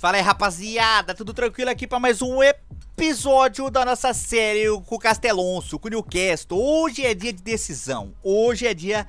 Fala aí, rapaziada, tudo tranquilo aqui para mais um episódio da nossa série com o Castelonso, com o Newcastle. Hoje é dia de decisão, hoje é dia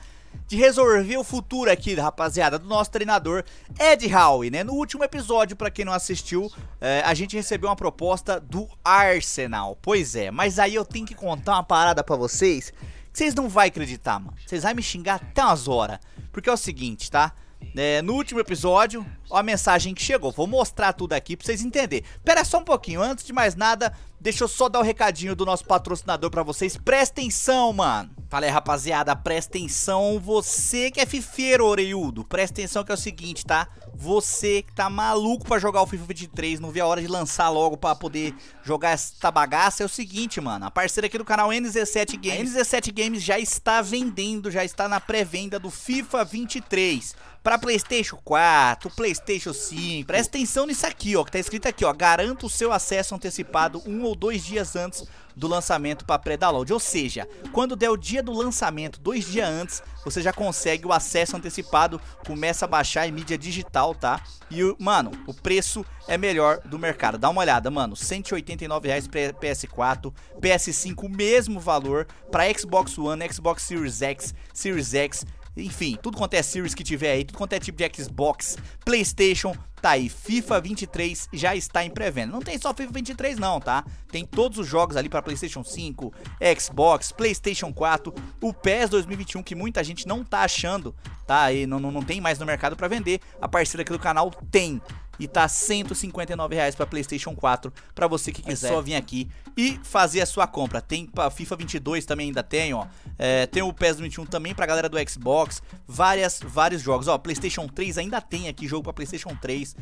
de resolver o futuro aqui, rapaziada, do nosso treinador Ed Howe, né? No último episódio, para quem não assistiu, eh, a gente recebeu uma proposta do Arsenal. Pois é, mas aí eu tenho que contar uma parada para vocês que vocês não vão acreditar, mano. Vocês vão me xingar até umas horas, porque é o seguinte, tá? É, no último episódio, Ó a mensagem que chegou, vou mostrar tudo aqui pra vocês entenderem. Pera só um pouquinho, antes de mais nada, deixa eu só dar o um recadinho do nosso patrocinador pra vocês. Presta atenção, mano. Fala aí, rapaziada, presta atenção, você que é fifeiro, oreiudo, presta atenção que é o seguinte, tá? Você que tá maluco pra jogar o FIFA 23, não vê a hora de lançar logo pra poder jogar essa bagaça, é o seguinte, mano, a parceira aqui do canal NZ7 Games, a NZ7 Games já está vendendo, já está na pré-venda do FIFA 23 pra Playstation 4, Playstation Playstation 5. Presta atenção nisso aqui, ó, que tá escrito aqui, ó. Garanta o seu acesso antecipado um ou dois dias antes do lançamento para pré-download. Ou seja, quando der o dia do lançamento, dois dias antes, você já consegue o acesso antecipado, começa a baixar em mídia digital, tá? E, mano, o preço é melhor do mercado. Dá uma olhada, mano, R$ 189,00 para PS4, PS5 o mesmo valor, para Xbox One, Xbox Series X, Series X, enfim, tudo quanto é series que tiver aí, tudo quanto é tipo de Xbox, PlayStation, tá aí. FIFA 23 já está em pré-venda. Não tem só FIFA 23 não, tá? Tem todos os jogos ali para PlayStation 5, Xbox, PlayStation 4, o PES 2021 que muita gente não tá achando, tá? E não, não, não tem mais no mercado para vender. A parceira aqui do canal tem e tá 159 reais para PlayStation 4 para você que quiser. É só vir aqui e fazer a sua compra. Tem para FIFA 22 também ainda tem, ó. É, tem o PES 21 também para galera do Xbox, várias vários jogos. Ó, PlayStation 3 ainda tem aqui jogo para PlayStation 3,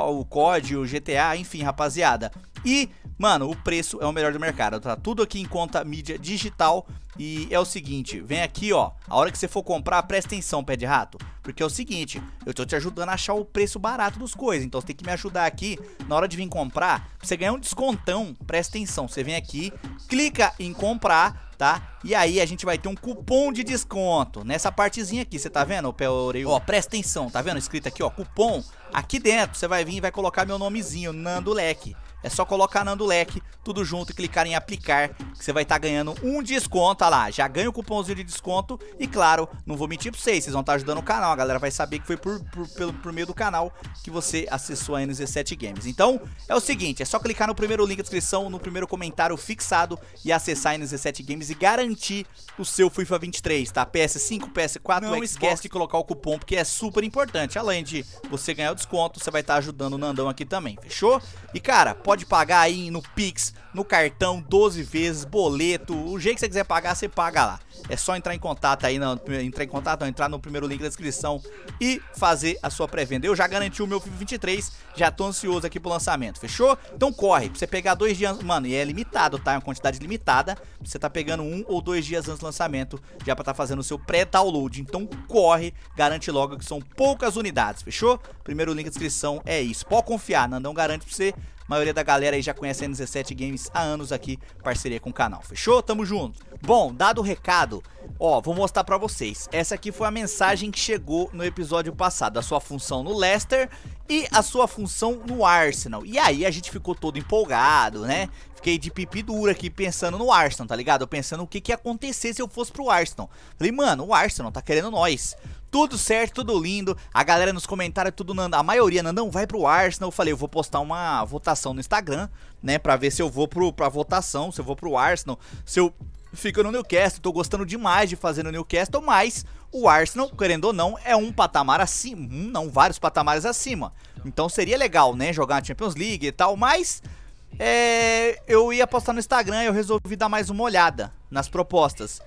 o COD, o GTA, enfim, rapaziada. E, mano, o preço é o melhor do mercado, tá? Tudo aqui em conta mídia digital. E é o seguinte, vem aqui, ó. A hora que você for comprar, presta atenção, pé de rato. Porque é o seguinte, eu tô te ajudando a achar o preço barato dos coisa. Então você tem que me ajudar aqui na hora de vir comprar. Pra você ganhar um descontão, presta atenção. Você vem aqui, clica em comprar, tá? E aí a gente vai ter um cupom de desconto nessa partezinha aqui, você tá vendo, Peoreu? Ó, presta atenção, tá vendo escrito aqui, ó, cupom? Aqui dentro você vai vir e vai colocar meu nomezinho, Nando Leque. É só colocar Nando Leque, tudo junto e clicar em aplicar, que você vai estar tá ganhando um desconto, olha lá, já ganha o cupomzinho de desconto e claro, não vou mentir pra vocês, vocês vão estar tá ajudando o canal, a galera vai saber que foi por, por, pelo, por meio do canal que você acessou a NZ7 Games. Então, é o seguinte, é só clicar no primeiro link da descrição, no primeiro comentário fixado e acessar a NZ7 Games e garantir o seu FIFA 23, tá? PS5, PS4, Não Xbox. esquece de colocar o cupom, porque é super importante. Além de você ganhar o desconto, você vai estar tá ajudando o Nandão aqui também, fechou? E cara, pode Pode pagar aí no Pix, no cartão, 12 vezes, boleto, o jeito que você quiser pagar, você paga lá. É só entrar em contato aí, não, entrar em contato, não, entrar no primeiro link da descrição e fazer a sua pré-venda. Eu já garanti o meu FIFA 23, já tô ansioso aqui pro lançamento, fechou? Então corre, pra você pegar dois dias, mano, e é limitado, tá? É uma quantidade limitada, você tá pegando um ou dois dias antes do lançamento, já pra estar tá fazendo o seu pré-download. Então corre, garante logo que são poucas unidades, fechou? Primeiro link da descrição é isso. Pode confiar, Nandão garante pra você a maioria da galera aí já conhece a N17 Games há anos aqui, parceria com o canal. Fechou? Tamo junto. Bom, dado o recado, ó, vou mostrar pra vocês. Essa aqui foi a mensagem que chegou no episódio passado. A sua função no Leicester e a sua função no Arsenal. E aí a gente ficou todo empolgado, né? Fiquei de pipi dura aqui pensando no Arsenal, tá ligado? Pensando o que, que ia acontecer se eu fosse pro Arsenal. Falei, mano, o Arsenal tá querendo nós tudo certo, tudo lindo. A galera nos comentários, tudo a maioria, não vai pro Arsenal. Eu falei, eu vou postar uma votação no Instagram, né, pra ver se eu vou pro, pra votação, se eu vou pro Arsenal, se eu fico no Newcastle. Tô gostando demais de fazer no Newcastle, mas o Arsenal, querendo ou não, é um patamar acima, um, não, vários patamares acima. Então seria legal, né, jogar na Champions League e tal, mas... É, eu ia postar no Instagram, e eu resolvi dar mais uma olhada nas propostas.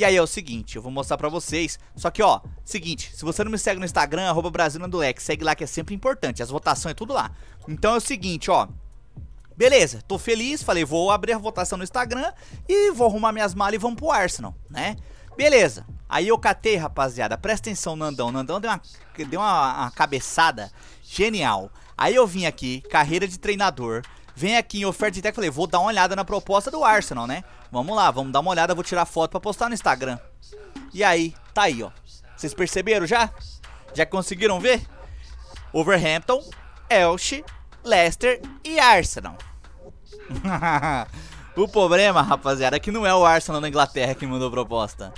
E aí é o seguinte, eu vou mostrar pra vocês. Só que, ó, seguinte, se você não me segue no Instagram, arroba Brasilnandulex, segue lá que é sempre importante. As votações é tudo lá. Então é o seguinte, ó. Beleza, tô feliz, falei, vou abrir a votação no Instagram e vou arrumar minhas malas e vamos pro Arsenal, né? Beleza. Aí eu catei, rapaziada. Presta atenção, Nandão. Nandão deu uma, deu uma, uma cabeçada genial. Aí eu vim aqui, carreira de treinador, Vem aqui em oferta de tech, falei, vou dar uma olhada na proposta do Arsenal, né? Vamos lá, vamos dar uma olhada, vou tirar foto pra postar no Instagram. E aí, tá aí, ó. Vocês perceberam já? Já conseguiram ver? Overhampton, Elche, Leicester e Arsenal. o problema, rapaziada, é que não é o Arsenal da Inglaterra que mandou proposta.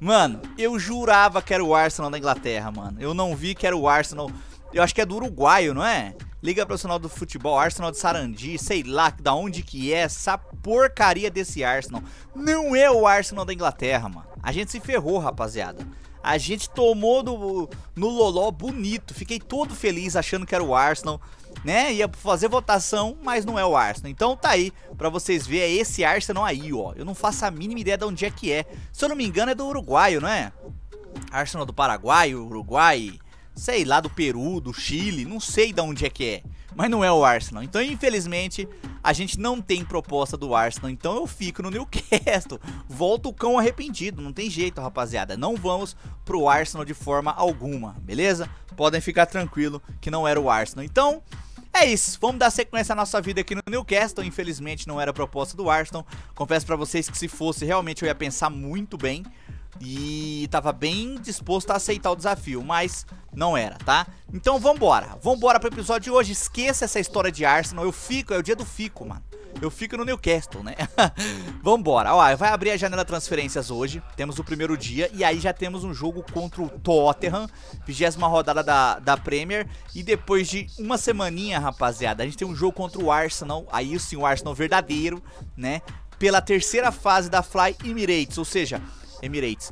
Mano, eu jurava que era o Arsenal da Inglaterra, mano. Eu não vi que era o Arsenal. Eu acho que é do uruguaio, não é? Liga Profissional do Futebol, Arsenal de Sarandi, sei lá da onde que é essa porcaria desse Arsenal. Não é o Arsenal da Inglaterra, mano. A gente se ferrou, rapaziada. A gente tomou no no loló bonito. Fiquei todo feliz achando que era o Arsenal, né? Ia fazer votação, mas não é o Arsenal. Então tá aí, pra vocês verem, é esse Arsenal aí, ó. Eu não faço a mínima ideia de onde é que é. Se eu não me engano, é do Uruguaio, não é? Arsenal do Paraguai, Uruguai sei lá, do Peru, do Chile, não sei de onde é que é. Mas não é o Arsenal. Então, infelizmente, a gente não tem proposta do Arsenal. Então eu fico no Newcastle. volto o cão arrependido. Não tem jeito, rapaziada. Não vamos pro Arsenal de forma alguma, beleza? Podem ficar tranquilo que não era o Arsenal. Então, é isso, vamos dar sequência à nossa vida aqui no Newcastle, infelizmente não era a proposta do Arsenal, confesso para vocês que se fosse realmente eu ia pensar muito bem, e estava bem disposto a aceitar o desafio, mas não era, tá? Então vambora, vambora pro episódio de hoje, esqueça essa história de Arsenal, eu fico, é o dia do fico, mano. Eu fico no Newcastle, né? vambora, ó, vai abrir a janela transferências hoje, temos o primeiro dia, e aí já temos um jogo contra o Tottenham, vigésima rodada da, da Premier, e depois de uma semaninha, rapaziada, a gente tem um jogo contra o Arsenal, aí sim, o Arsenal verdadeiro, né? Pela terceira fase da Fly Emirates, ou seja, Emirates.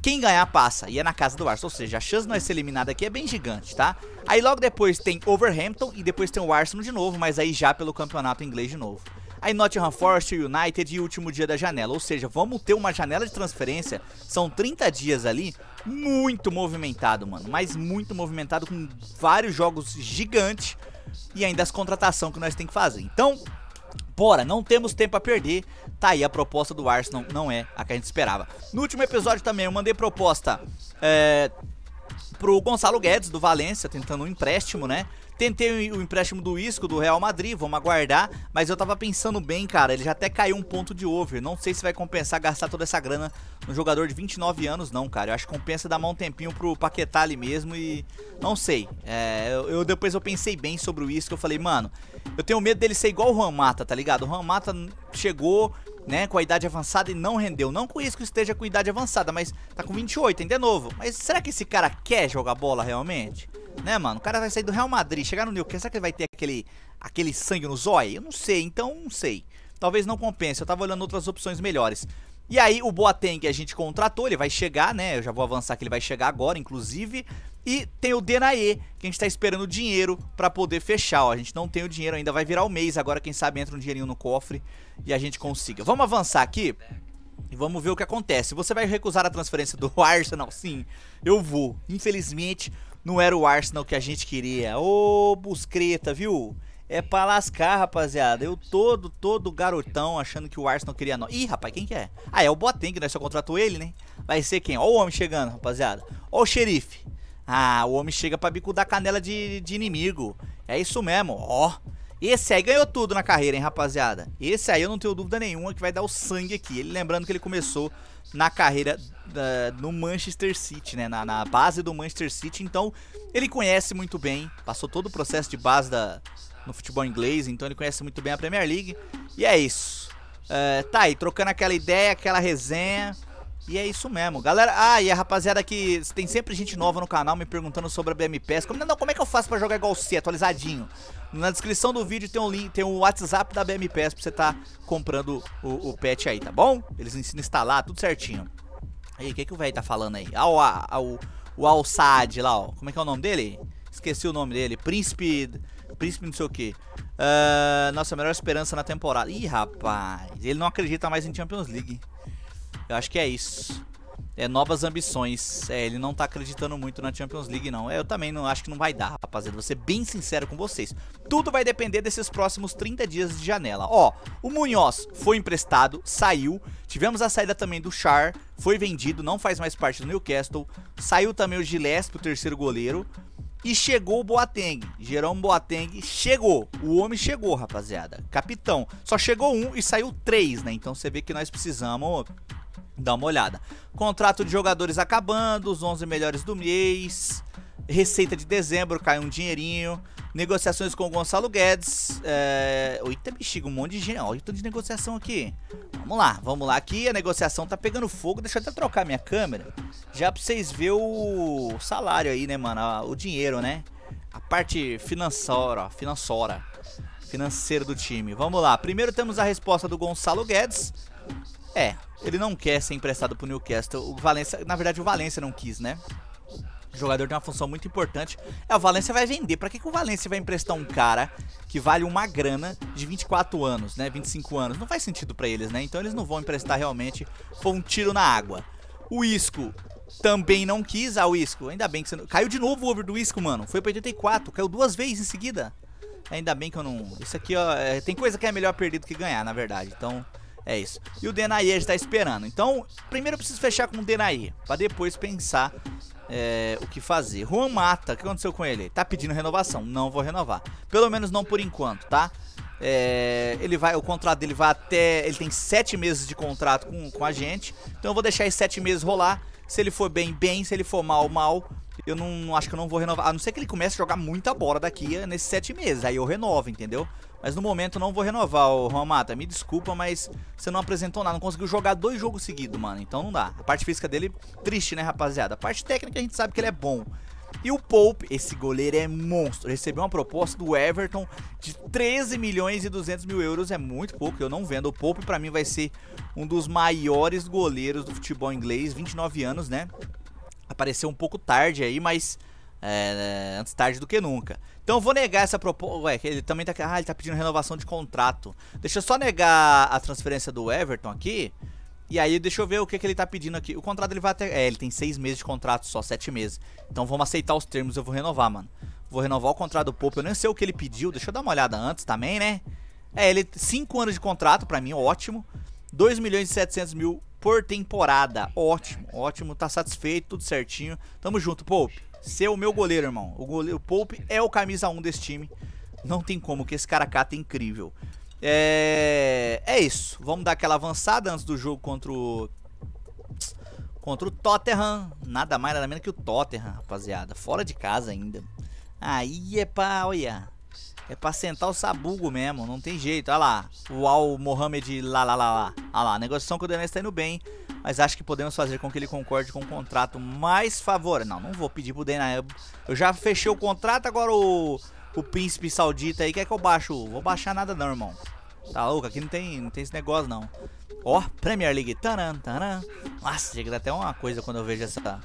Quem ganhar passa, e é na casa do Arsenal, ou seja, a chance de nós ser eliminado aqui é bem gigante, tá? Aí logo depois tem Overhampton e depois tem o Arsenal de novo, mas aí já pelo campeonato inglês de novo. Aí Nottingham Forest, United e último dia da janela, ou seja, vamos ter uma janela de transferência, são 30 dias ali, muito movimentado, mano, mas muito movimentado com vários jogos gigantes e ainda as contratações que nós tem que fazer. Então, bora, não temos tempo a perder, Tá aí, a proposta do Arsenal não é a que a gente esperava. No último episódio também eu mandei proposta é, pro Gonçalo Guedes do Valência, tentando um empréstimo, né? Tentei o empréstimo do Isco do Real Madrid, vamos aguardar, mas eu tava pensando bem, cara, ele já até caiu um ponto de over, não sei se vai compensar gastar toda essa grana no jogador de 29 anos não, cara, eu acho que compensa dar mão um tempinho pro Paquetá ali mesmo e não sei, é, eu, depois eu pensei bem sobre o Isco, eu falei, mano, eu tenho medo dele ser igual o Ramata, tá ligado? O Ramata chegou, né, com a idade avançada e não rendeu, não com isso que esteja com idade avançada, mas tá com 28, ainda é novo, mas será que esse cara quer quer jogar bola realmente? Né, mano? O cara vai sair do Real Madrid, chegar no Newcastle, será que ele vai ter aquele, aquele sangue no zóio? Eu não sei, então não sei. Talvez não compense, eu tava olhando outras opções melhores. E aí o Boateng a gente contratou, ele vai chegar, né? Eu já vou avançar que ele vai chegar agora, inclusive. E tem o Denae que a gente tá esperando o dinheiro para poder fechar, ó. A gente não tem o dinheiro ainda, vai virar o mês agora, quem sabe entra um dinheirinho no cofre e a gente consiga. Vamos avançar aqui. E vamos ver o que acontece. Você vai recusar a transferência do Arsenal? Sim, eu vou. Infelizmente, não era o Arsenal que a gente queria. Ô, Buscreta, viu? É pra lascar, rapaziada. Eu todo, todo garotão achando que o Arsenal queria nós. Ih, rapaz, quem que é? Ah, é o Boateng, nós né? só contratou ele, né? Vai ser quem? Ó o homem chegando, rapaziada. Ó o xerife. Ah, o homem chega pra bicudar canela de, de inimigo. É isso mesmo, ó. Esse aí ganhou tudo na carreira, hein, rapaziada? Esse aí eu não tenho dúvida nenhuma que vai dar o sangue aqui. Ele lembrando que ele começou na carreira da, no Manchester City, né? Na, na, base do Manchester City. Então, ele conhece muito bem. Passou todo o processo de base da, no futebol inglês. Então, ele conhece muito bem a Premier League. E é isso. É, tá aí, trocando aquela ideia, aquela resenha. E é isso mesmo, galera. Ah, e a rapaziada que tem sempre gente nova no canal me perguntando sobre a BM Pass. Como, é não, como é que eu faço pra jogar igual você, atualizadinho? Na descrição do vídeo tem um link, tem o um WhatsApp da BM Pass pra você tá comprando o, o patch aí, tá bom? Eles ensinam a instalar, tudo certinho. E aí, o que, que o velho tá falando aí? Ah, o, a, ah, o, o Al Saad lá, ó. Como é que é o nome dele? Esqueci o nome dele. Príncipe. Príncipe não sei o que. Uh, ah, nossa, melhor esperança na temporada. Ih, rapaz. Ele não acredita mais em Champions League. Eu acho que é isso. É novas ambições. É, ele não tá acreditando muito na Champions League, não. É, eu também não acho que não vai dar, rapaziada. Vou ser bem sincero com vocês. Tudo vai depender desses próximos 30 dias de janela. Ó, o Munhoz foi emprestado, saiu. Tivemos a saída também do Char, foi vendido, não faz mais parte do Newcastle. Saiu também o Gillespie, o terceiro goleiro. E chegou o Boateng. Jerome Boateng chegou. O homem chegou, rapaziada. Capitão. Só chegou um e saiu três, né? Então você vê que nós precisamos Dá uma olhada. Contrato de jogadores acabando, os 11 melhores do mês. Receita de dezembro, cai um dinheirinho. Negociações com o Gonçalo Guedes. É... Eita, bexiga, um monte de gente. Olha o tanto de negociação aqui. Vamos lá, vamos lá. Aqui a negociação tá pegando fogo. Deixa eu até trocar minha câmera. Já pra vocês verem o salário aí, né, mano? O dinheiro, né? A parte financeira, ó. Financeira. do time. Vamos lá. Primeiro temos a resposta do Gonçalo Guedes. É, ele não quer ser emprestado pro Newcastle. O Valencia, na verdade, o Valencia não quis, né? O jogador tem uma função muito importante. É, o Valencia vai vender. Pra que, que o Valencia vai emprestar um cara que vale uma grana de 24 anos, né? 25 anos. Não faz sentido para eles, né? Então eles não vão emprestar realmente. Foi um tiro na água. O Isco também não quis. Ah, o Isco, ainda bem que você não... Caiu de novo o over do Isco, mano. Foi pra 84. Caiu duas vezes em seguida. Ainda bem que eu não... Isso aqui, ó... É... Tem coisa que é melhor perder do que ganhar, na verdade. Então... É isso. E o gente está esperando. Então, primeiro eu preciso fechar com o Denayer, para depois pensar é, o que fazer. Juan Mata, o que aconteceu com ele? Tá pedindo renovação. Não vou renovar. Pelo menos não por enquanto, tá? É, ele vai, o contrato dele vai até. Ele tem sete meses de contrato com, com a gente. Então eu vou deixar esses sete meses rolar. Se ele for bem, bem. Se ele for mal, mal. Eu não acho que eu não vou renovar. A não ser que ele comece a jogar muita bola daqui nesses sete meses. Aí eu renovo, entendeu? Mas no momento não vou renovar, ô Romata. Me desculpa, mas você não apresentou nada. Não conseguiu jogar dois jogos seguidos, mano. Então não dá. A parte física dele, triste, né, rapaziada? A parte técnica a gente sabe que ele é bom. E o Pope, esse goleiro é monstro. Recebeu uma proposta do Everton de 13 milhões e 200 mil euros. É muito pouco, eu não vendo. O Pope, para mim, vai ser um dos maiores goleiros do futebol inglês. 29 anos, né? Apareceu um pouco tarde aí, mas é, antes tarde do que nunca. Então eu vou negar essa proposta. Ué, ele também tá. Ah, ele tá pedindo renovação de contrato. Deixa eu só negar a transferência do Everton aqui. E aí, deixa eu ver o que, que ele tá pedindo aqui. O contrato ele vai até. É, ele tem seis meses de contrato, só sete meses. Então vamos aceitar os termos, eu vou renovar, mano. Vou renovar o contrato do Pope. Eu nem sei o que ele pediu. Deixa eu dar uma olhada antes também, né? É, ele. Cinco anos de contrato, pra mim, ótimo. 2 milhões e 700 mil por temporada. Ótimo, ótimo. Tá satisfeito, tudo certinho. Tamo junto, Pope ser o meu goleiro, irmão. O, goleiro, Pope é o camisa 1 desse time. Não tem como, que esse cara cata é incrível. É... é isso. Vamos dar aquela avançada antes do jogo contra o... Contra o Tottenham. Nada mais, nada menos que o Tottenham, rapaziada. Fora de casa ainda. Aí é pra... Olha... É pra sentar o sabugo mesmo, não tem jeito. Olha lá, o Al Mohamed lá, lá, lá, lá. Olha lá, a negociação com o Denés tá indo bem mas acho que podemos fazer com que ele concorde com um contrato mais favorável. Não, não vou pedir pro Dana. Eu já fechei o contrato, agora o, o príncipe saudita aí quer que eu baixo. Vou baixar nada não, irmão. Tá louco? Aqui não tem, não tem esse negócio não. Ó, oh, Premier League. Taran, taran. Nossa, chega até uma coisa quando eu vejo essa...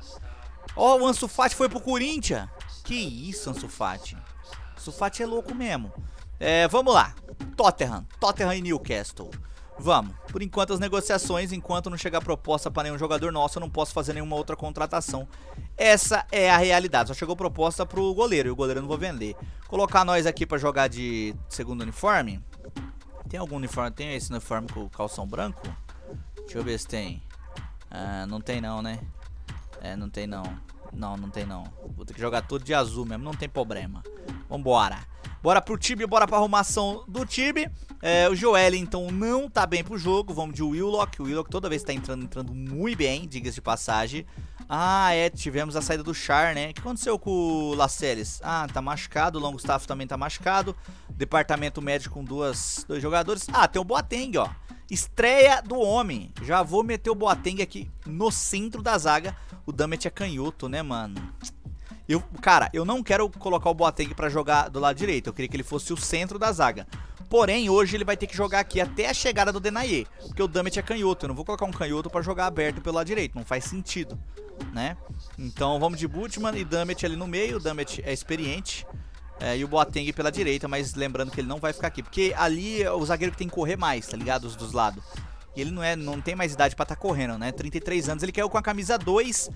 Ó, oh, o Ansu Fati foi pro Corinthians. Que isso, Ansu Fati. Ansu Fati é louco mesmo. É, vamos lá. Tottenham. Tottenham e Newcastle. Vamos. Por enquanto, as negociações, enquanto não chegar proposta para nenhum jogador nosso, eu não posso fazer nenhuma outra contratação. Essa é a realidade. Só chegou proposta pro goleiro e o goleiro eu não vou vender. Colocar nós aqui para jogar de segundo uniforme. Tem algum uniforme? Tem esse uniforme com calção branco? Deixa eu ver se tem. Ah, não tem não, né? É, não tem não. Não, não tem não. Vou ter que jogar tudo de azul mesmo, não tem problema. Vambora. Bora pro Tibi, bora pra arrumação do Tibi. É, o Joel, então, não tá bem pro jogo. Vamos de Willock. O Willock toda vez tá entrando, entrando muito bem, diga-se de passagem. Ah, é, tivemos a saída do Char, né? O que aconteceu com o Laceles? Ah, tá machucado, o Longstaff também tá machucado. Departamento médio com duas, dois jogadores. Ah, tem o Boateng, ó. Estreia do homem. Já vou meter o Boateng aqui no centro da zaga. O Damet é canhoto, né, mano? Eu, cara, eu não quero colocar o Boateng para jogar do lado direito. Eu queria que ele fosse o centro da zaga. Porém, hoje ele vai ter que jogar aqui até a chegada do Denayer, porque o Damet é canhoto. Eu não vou colocar um canhoto pra jogar aberto pelo lado direito, não faz sentido, né? Então vamos de Butman e Damet ali no meio, o Damet é experiente. É, e o Boateng pela direita, mas lembrando que ele não vai ficar aqui. Porque ali é o zagueiro que tem que correr mais, tá ligado? Os dos lados. E ele não, é, não tem mais idade pra estar tá correndo, né? 33 anos, ele caiu com a camisa 2.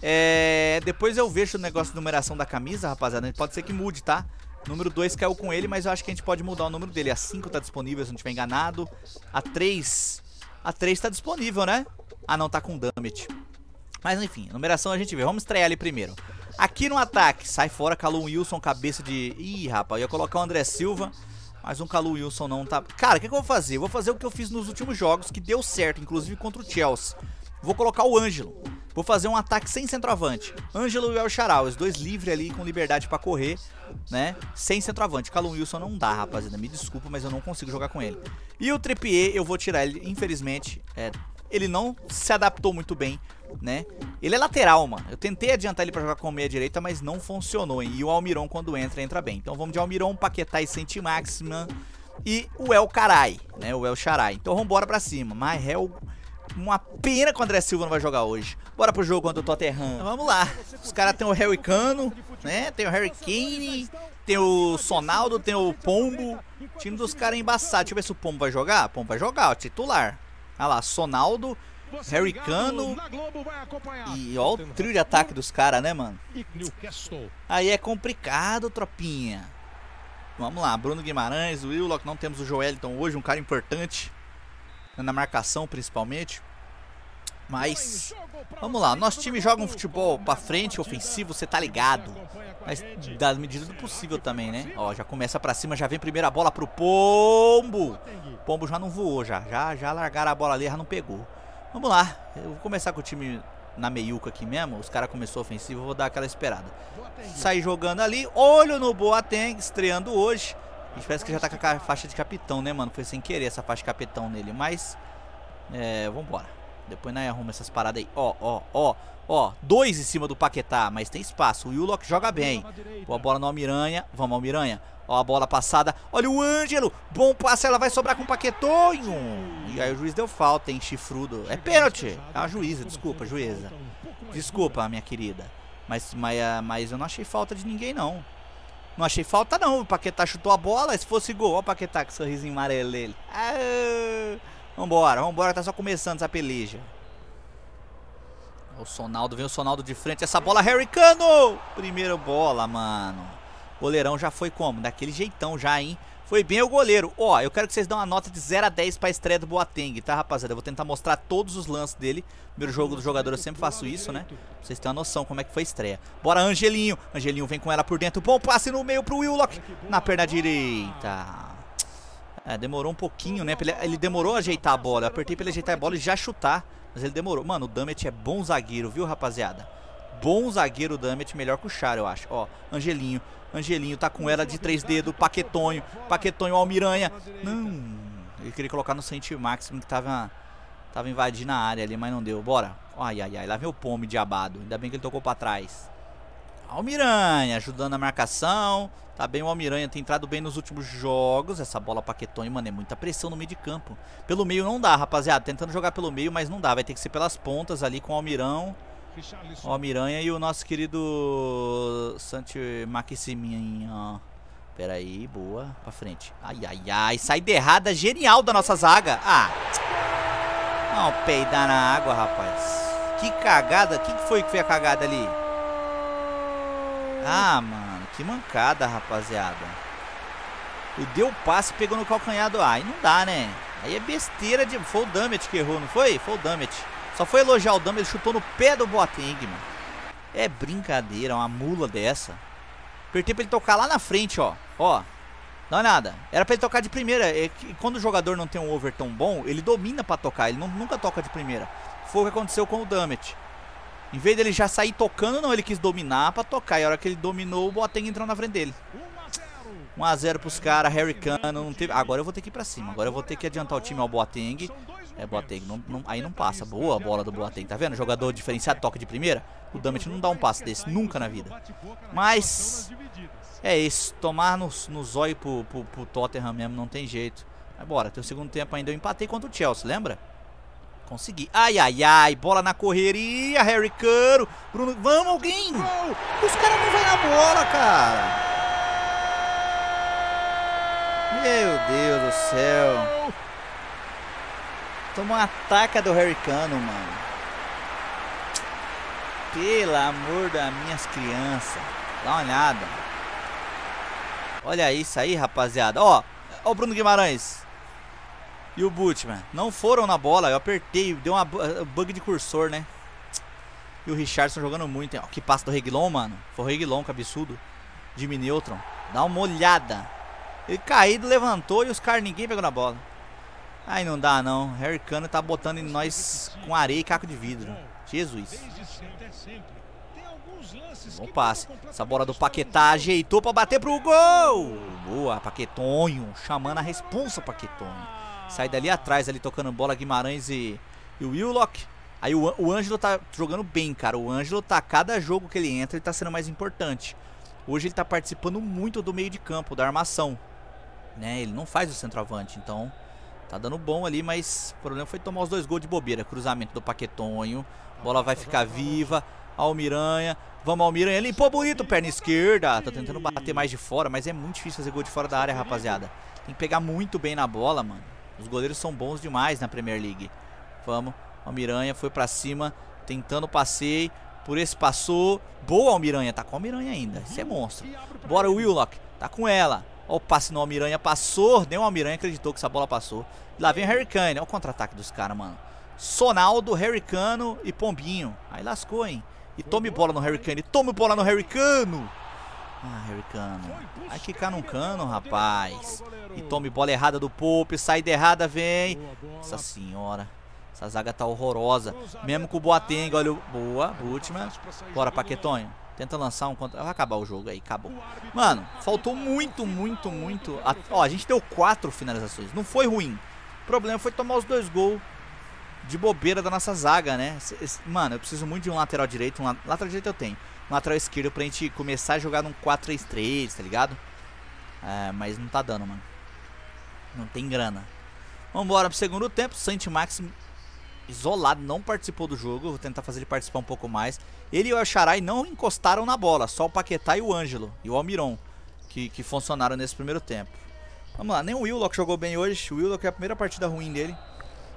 É, depois eu vejo o negócio de numeração da camisa, rapaziada. Pode ser que mude, tá? Número 2 caiu com ele, mas eu acho que a gente pode mudar o número dele. A 5 tá disponível, se não tiver enganado. A 3... A 3 tá disponível, né? Ah, não, tá com damage. Mas enfim, numeração a gente vê. Vamos estrear ele primeiro. Aqui no ataque, sai fora Calum Wilson, cabeça de... Ih, rapaz, eu ia colocar o André Silva, mas um Calum Wilson não tá... Cara, o que, que eu vou fazer? Eu vou fazer o que eu fiz nos últimos jogos, que deu certo, inclusive contra o Chelsea. Vou colocar o Ângelo. Vou fazer um ataque sem centroavante. Ângelo e El Charal, os dois livres ali com liberdade para correr, né? Sem centroavante. Calum Wilson não dá, rapaziada. Me desculpa, mas eu não consigo jogar com ele. E o Trippier, eu vou tirar ele, infelizmente. É, ele não se adaptou muito bem, né? Ele é lateral, mano. Eu tentei adiantar ele pra jogar com meia direita, mas não funcionou. E o Almiron, quando entra, entra bem. Então vamos de Almiron, Paquetá e Sentimaxman. E o El Carai, né? O El Charai. Então vamos pra cima. My Hell é uma pena que o André Silva não vai jogar hoje. Bora pro jogo contra o Tottenham. Vamos lá. Os caras tem o Harry Cano, né? Tem o Harry Kane, tem o Sonaldo, tem o Pombo. O time dos caras é embaçado. Deixa eu ver se o Pombo vai jogar. O Pombo vai jogar, o titular. Olha lá, Sonaldo, Harry Cano e ó o trio de ataque dos caras, né, mano? Aí é complicado, tropinha. Vamos lá, Bruno Guimarães, o Willock, não temos o Joeliton hoje, um cara importante na marcação principalmente. Mas vamos lá, nosso time joga um futebol para frente, ofensivo, você tá ligado. Mas das medida do possível também, né? Ó, já começa para cima, já vem primeira bola pro Pombo. Pombo já não voou já, já já largaram a bola ali, já não pegou. Vamos lá. Eu vou começar com o time na meiuca aqui mesmo. Os caras começou ofensivo, vou dar aquela esperada. Sai jogando ali, olho no Boateng, estreando hoje gente parece que já tá com a faixa de capitão, né, mano? Foi sem querer essa faixa de capitão nele, mas... É, vambora. Depois nós né, arruma essas paradas aí. Ó, ó, ó, ó. Dois em cima do Paquetá, mas tem espaço. O Willock joga bem. Boa a bola no Almiranha. Vamos, Almiranha. Ó a bola passada. Olha o Ângelo. Bom passe, ela vai sobrar com o Paquetonho. E aí o juiz deu falta, hein, chifrudo. É pênalti. É ah, a juíza, desculpa, juíza. Desculpa, minha querida. Mas, mas, mas eu não achei falta de ninguém, não. Não achei falta não, o Paquetá chutou a bola, se fosse gol, ó o Paquetá com sorrisinho amarelo dele. Ah, vambora, vambora, tá só começando essa peleja. O Sonaldo, vem o Sonaldo de frente, essa bola, Harry Cano! Primeira bola, mano. goleirão já foi como? Daquele jeitão já, hein? Foi bem o goleiro. Ó, eu quero que vocês dão uma nota de 0 a 10 pra estreia do Boateng, tá, rapaziada? Eu vou tentar mostrar todos os lances dele. Primeiro jogo do jogador eu sempre faço isso, né? Pra vocês terem uma noção como é que foi a estreia. Bora, Angelinho. Angelinho vem com ela por dentro. Bom passe no meio pro Willock. Na perna direita. É, demorou um pouquinho, né? Ele, ele demorou a ajeitar a bola. Eu apertei pra ele ajeitar a bola e já chutar. Mas ele demorou. Mano, o Dummett é bom zagueiro, viu, rapaziada? Bom zagueiro o Dummett, melhor que o Char, eu acho. Ó, Angelinho. Angelinho tá com ela de três dedos. Paquetonho. Paquetonho ao Miranha. Não. Ele queria colocar no Saint Máximo que tava, tava invadindo a área ali, mas não deu. Bora. Ai, ai, ai. Lá vem o Pome diabado. Ainda bem que ele tocou pra trás. Almiranha ajudando a marcação. Tá bem o Almiranha, tem entrado bem nos últimos jogos. Essa bola Paquetonho, mano, é muita pressão no meio de campo. Pelo meio não dá, rapaziada. Tentando jogar pelo meio, mas não dá. Vai ter que ser pelas pontas ali com o Almirão. Ó, Miranha e o nosso querido Santi Maximinha. ó. Pera aí, boa. Pra frente. Ai, ai, ai. Saída errada genial da nossa zaga. Ah. Não, peidar na água, rapaz. Que cagada. Quem foi que foi a cagada ali? Ah, mano. Que mancada, rapaziada. O deu passe e pegou no calcanhar do... aí, não dá, né? Aí é besteira de... Foi o Dummett que errou, não foi? Foi o Dummett. Só foi elogiar o Dama, ele chutou no pé do Boateng, mano. É brincadeira, uma mula dessa. Apertei pra ele tocar lá na frente, ó. Ó. Não é nada. Era pra ele tocar de primeira. É e quando o jogador não tem um over tão bom, ele domina pra tocar. Ele não, nunca toca de primeira. Foi o que aconteceu com o Dummett. Em vez dele já sair tocando, não. Ele quis dominar pra tocar. E a hora que ele dominou, o Boateng entrou na frente dele. 1x0 pros caras. Harry Cannon. não teve... Agora eu vou ter que ir pra cima. Agora eu vou ter que adiantar o time ao Boateng. É, Boateng, não, não, aí não passa. Boa bola do Boateng, tá vendo? Jogador diferenciado, toque de primeira. O Dummett não dá um passe desse, nunca na vida. Mas, é isso. Tomar no, no zóio pro, pro, pro Tottenham mesmo, não tem jeito. Agora, tem o segundo tempo ainda. Eu empatei contra o Chelsea, lembra? Consegui. Ai, ai, ai. Bola na correria. Harry Caro Bruno. Vamos, alguém. Os caras não vão na bola, cara. Meu Deus do céu. Tomou uma ataca do Harry Cano, mano. Pelo amor das minhas crianças. Dá uma olhada. Olha isso aí, rapaziada. Ó, ó o Bruno Guimarães. E o Butman. Não foram na bola. Eu apertei. Deu um uh, bug de cursor, né? E o Richardson jogando muito. Ó, que passa do Reguilon, mano. Foi o Reguilon, que absurdo. Jimmy Neutron. Dá uma olhada. Ele caído, levantou e os caras, ninguém pegou na bola. Aí não dá não. Harry Kane tá botando em nós com areia e caco de vidro. Jesus. Bom passe. Essa bola do Paquetá ajeitou pra bater pro gol. Boa, Paquetonho. Chamando a responsa, Paquetonho. Sai dali atrás, ali tocando bola Guimarães e, e o Willock. Aí o, o Ângelo tá jogando bem, cara. O Ângelo tá, cada jogo que ele entra, ele tá sendo mais importante. Hoje ele tá participando muito do meio de campo, da armação. Né? Ele não faz o centroavante, então Tá dando bom ali, mas o problema foi tomar os dois gols de bobeira. Cruzamento do Paquetonho. Bola vai ficar viva. Almiranha. Vamos, Almiranha. Limpou bonito. Perna esquerda. Tá tentando bater mais de fora, mas é muito difícil fazer gol de fora da área, rapaziada. Tem que pegar muito bem na bola, mano. Os goleiros são bons demais na Premier League. Vamos. Almiranha foi pra cima. Tentando o passeio. Por esse passou. Boa, Almiranha. Tá com a Almiranha ainda. Isso é monstro. Bora, Willock. Tá com ela. Olha o passe no Almiranha, passou, deu o Almiranha, acreditou que essa bola passou. Lá vem o Harry Kane, olha o contra-ataque dos caras, mano. Sonaldo, Harry Cano e Pombinho. Aí lascou, hein? E tome bola no Harry Kane, tome bola no Harry Cano. Ah, Harry Cano. Vai quicar num cano, rapaz. E tome bola errada do Pope, saída errada, vem. Nossa senhora. Essa zaga tá horrorosa. Mesmo com o Boateng, olha o... Boa, última. Bora, Paquetonho. Tenta lançar um contra... Vai acabar o jogo aí, acabou. Mano, faltou muito, muito, muito... A... Ó, a gente deu quatro finalizações. Não foi ruim. O problema foi tomar os dois gols de bobeira da nossa zaga, né? Mano, eu preciso muito de um lateral direito. Um lateral direito eu tenho. Um lateral esquerdo pra gente começar a jogar num 4-3-3, tá ligado? É, mas não tá dando, mano. Não tem grana. Vambora pro segundo tempo. Santi Max isolado, não participou do jogo. Vou tentar fazer ele participar um pouco mais. Ele e o Xarai não encostaram na bola, só o Paquetá e o Ângelo e o Almiron, que, que funcionaram nesse primeiro tempo. Vamos lá, nem o Willock jogou bem hoje. O Willock é a primeira partida ruim dele.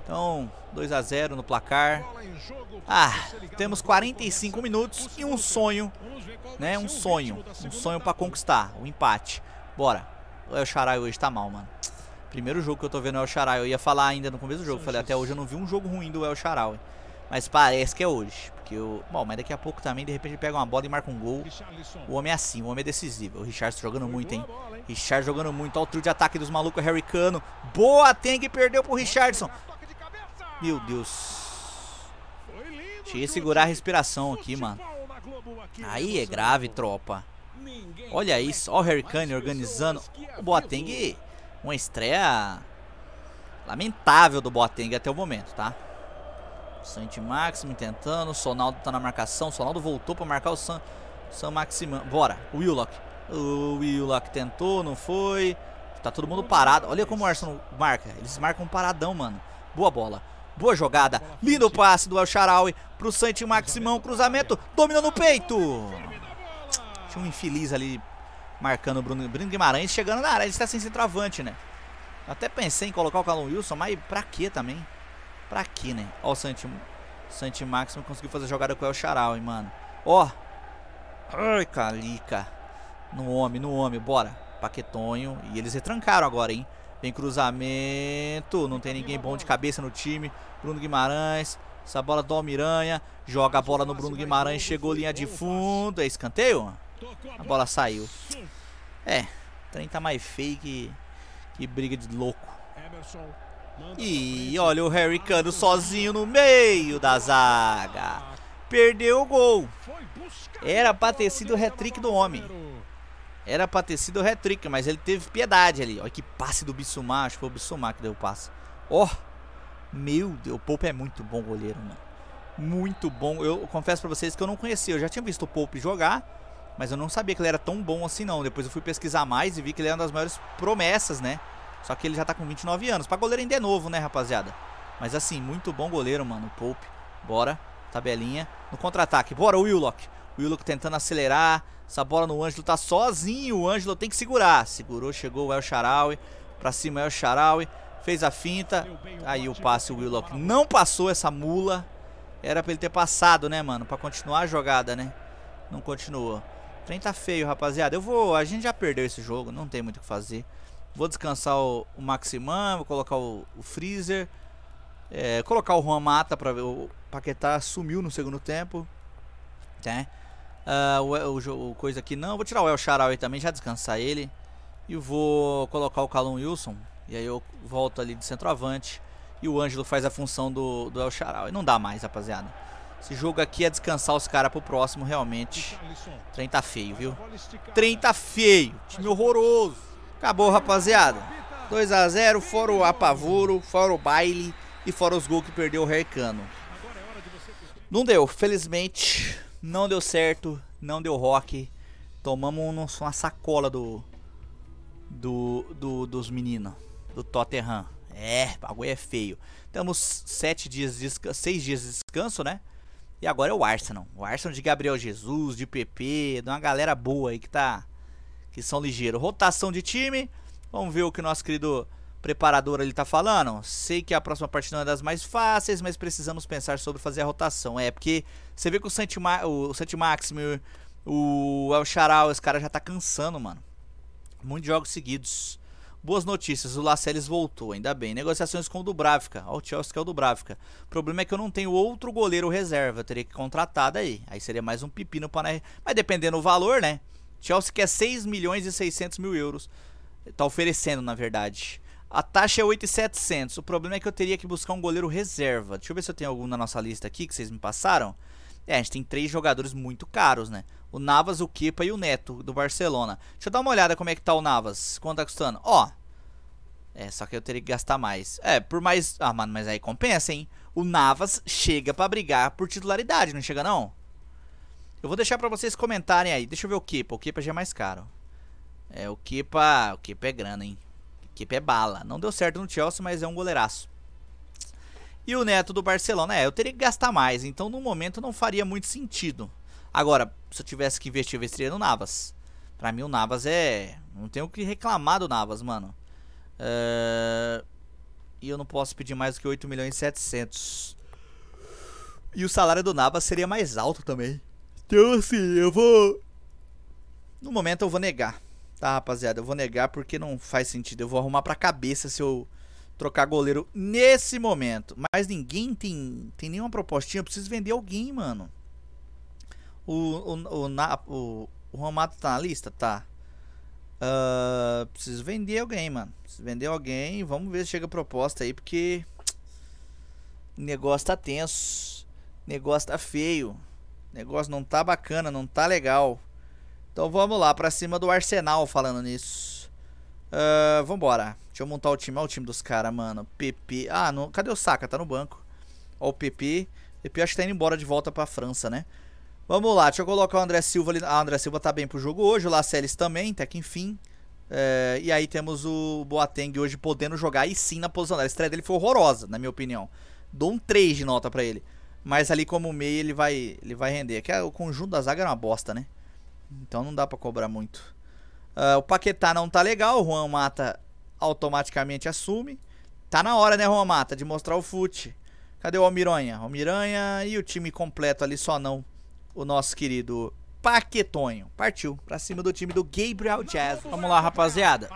Então, 2 a 0 no placar. Ah, temos 45 minutos e um sonho, né? Um sonho, um sonho para conquistar, o um empate. Bora. O El hoje tá mal, mano. Primeiro jogo que eu tô vendo é o Charal. Eu ia falar ainda no começo do jogo. Sim, falei, Jesus. até hoje eu não vi um jogo ruim do El Charal. Mas parece que é hoje. Porque eu. Bom, mas daqui a pouco também, de repente, ele pega uma bola e marca um gol. O homem é assim, o homem é decisivo. O Richard tá jogando muito, hein? Richard jogando muito. Olha o trio de ataque dos malucos, é Harry Cano. Boa, Teng perdeu pro Richardson. Meu Deus. Tinha que segurar a respiração aqui, mano. Aí é grave, tropa. Olha isso, olha o Harry Kane organizando. O Boateng uma estreia lamentável do Boateng até o momento, tá? Santi Maximo tentando, Sonaldo tá na marcação, Sonaldo voltou para marcar o San, San Maximão. Bora, Willock. O Willock tentou, não foi. Tá todo mundo parado. Olha como o Arsenal marca. Eles marcam um paradão, mano. Boa bola. Boa jogada. Lindo passe do El Charaui pro Santi Maximão. Cruzamento. Domina no peito. Tinha um infeliz ali marcando o Bruno, Bruno Guimarães, chegando na área, ele está sem centroavante, né? até pensei em colocar o Calum Wilson, mas pra que também? Pra que, né? Ó, o Santi, Santi Máximo conseguiu fazer a jogada com o El Charal, hein, mano? Ó! Ai, calica! No homem, no homem, bora! Paquetonho, e eles retrancaram agora, hein? Vem cruzamento, não tem ninguém bom de cabeça no time. Bruno Guimarães, essa bola do Almiranha, joga a bola no Bruno Guimarães, chegou linha de fundo, é escanteio? A bola saiu. É, o trem tá mais feio que, que briga de louco. E olha o Harry Cano sozinho no meio da zaga. Perdeu o gol. Era pra ter sido o hat-trick do homem. Era pra ter sido o hat-trick, mas ele teve piedade ali. Olha que passe do Bissumar. Acho que foi o Bissumar que deu o passe. Ó, oh, meu Deus. O Pope é muito bom goleiro, mano. Muito bom. Eu confesso pra vocês que eu não conhecia. Eu já tinha visto o Pope jogar. Mas eu não sabia que ele era tão bom assim não. Depois eu fui pesquisar mais e vi que ele é uma das maiores promessas, né? Só que ele já tá com 29 anos. Pra goleiro ainda é novo, né, rapaziada? Mas assim, muito bom goleiro, mano. Pope. Bora. Tabelinha. No contra-ataque. Bora, Willock. Willock tentando acelerar. Essa bola no Ângelo tá sozinho. O Ângelo tem que segurar. Segurou, chegou o El Sharawi. Pra cima é o El Fez a finta. Aí o passe, o Willock não passou essa mula. Era pra ele ter passado, né, mano? Pra continuar a jogada, né? Não continuou. Trem tá feio, rapaziada. Eu vou. A gente já perdeu esse jogo, não tem muito o que fazer. Vou descansar o, o Maximan, vou colocar o, o Freezer. É, colocar o Juan Mata pra ver. O Paquetá sumiu no segundo tempo. Né? Uh, o, o, o, coisa aqui não. Vou tirar o El Charal também, já descansar ele. E vou colocar o Calum Wilson. E aí eu volto ali de centroavante. E o Ângelo faz a função do, do El Charal. E não dá mais, rapaziada. Esse jogo aqui é descansar os caras pro próximo, realmente. Então, Trem tá feio, viu? Trem tá feio. Time horroroso. Acabou, rapaziada. 2 a 0 fora o apavoro, fora o baile e fora os gols que perdeu o Recano. É não deu, felizmente. Não deu certo, não deu rock. Tomamos uma sacola do, do, do dos meninos, do Tottenham. É, bagulho é feio. Temos sete dias de descanso, seis dias de descanso, né? E agora é o Arsenal. O Arsenal de Gabriel Jesus, de PP, de uma galera boa aí que tá. Que são ligeiro. Rotação de time. Vamos ver o que o nosso querido preparador ali tá falando. Sei que a próxima partida não é das mais fáceis, mas precisamos pensar sobre fazer a rotação. É, porque você vê que o Santimax, o, Santimaxime, o El Charal, esse cara já tá cansando, mano. Muitos jogos seguidos. Boas notícias, o Laceles voltou, ainda bem. Negociações com o Dubravka, ó, o Chelsea que é o Dubravka. O problema é que eu não tenho outro goleiro reserva, eu teria que contratar daí. Aí seria mais um pepino para... Mas dependendo do valor, né? Chelsea quer 6 milhões e 600 mil euros. Tá oferecendo, na verdade. A taxa é 8,700. O problema é que eu teria que buscar um goleiro reserva. Deixa eu ver se eu tenho algum na nossa lista aqui que vocês me passaram. É, a gente tem três jogadores muito caros, né? O Navas, o Kipa e o Neto do Barcelona. Deixa eu dar uma olhada como é que tá o Navas. Quanto tá custando? Ó. É, só que eu teria que gastar mais. É, por mais... Ah, mano, mas aí compensa, hein? O Navas chega pra brigar por titularidade, não chega não? Eu vou deixar pra vocês comentarem aí. Deixa eu ver o Kipa. O Kipa já é mais caro. É, o Kipa, O Kipa é grana, hein? O Kipa é bala. Não deu certo no Chelsea, mas é um goleiraço. E o Neto do Barcelona. É, eu teria que gastar mais. Então, no momento, não faria muito sentido. Agora, se eu tivesse que investir, eu investiria no Navas. Pra mim, o Navas é. Não tenho o que reclamar do Navas, mano. Eh, e eu não posso pedir mais do que 8 milhões e 700. E o salário do Navas seria mais alto também. Então, assim, eu vou. No momento, eu vou negar. Tá, rapaziada? Eu vou negar porque não faz sentido. Eu vou arrumar pra cabeça se eu trocar goleiro nesse momento. Mas ninguém tem, tem nenhuma propostinha. Eu preciso vender alguém, mano. O, o, o, na, o, o Romato tá na lista? Tá. Uh, preciso vender alguém, mano. Preciso vender alguém. Vamos ver se chega proposta aí, porque. O negócio tá tenso. O negócio tá feio. O negócio não tá bacana, não tá legal. Então vamos lá, pra cima do Arsenal falando nisso. Uh, vambora. Deixa eu montar o time. Olha o time dos caras, mano. PP. Ah, não... cadê o Saka? Tá no banco. Ó o PP. PP acho que tá indo embora de volta pra França, né? Vamos lá, deixa eu colocar o André Silva ali. Ah, o André Silva tá bem pro jogo hoje, o Laceles também, até que enfim. É, e aí temos o Boateng hoje podendo jogar e sim na posição dele. A estreia dele foi horrorosa, na minha opinião. Dou um 3 de nota para ele. Mas ali como meio ele vai, ele vai render. Que é o conjunto da zaga era é uma bosta, né? Então não dá para cobrar muito. Uh, o Paquetá não tá legal, o Juan Mata automaticamente assume. Tá na hora, né, Juan Mata, de mostrar o fute. Cadê o Almiranha? Almironha e o time completo ali só não o nosso querido Paquetonho. Partiu pra cima do time do Gabriel Jazz. Vamos lá, rapaziada.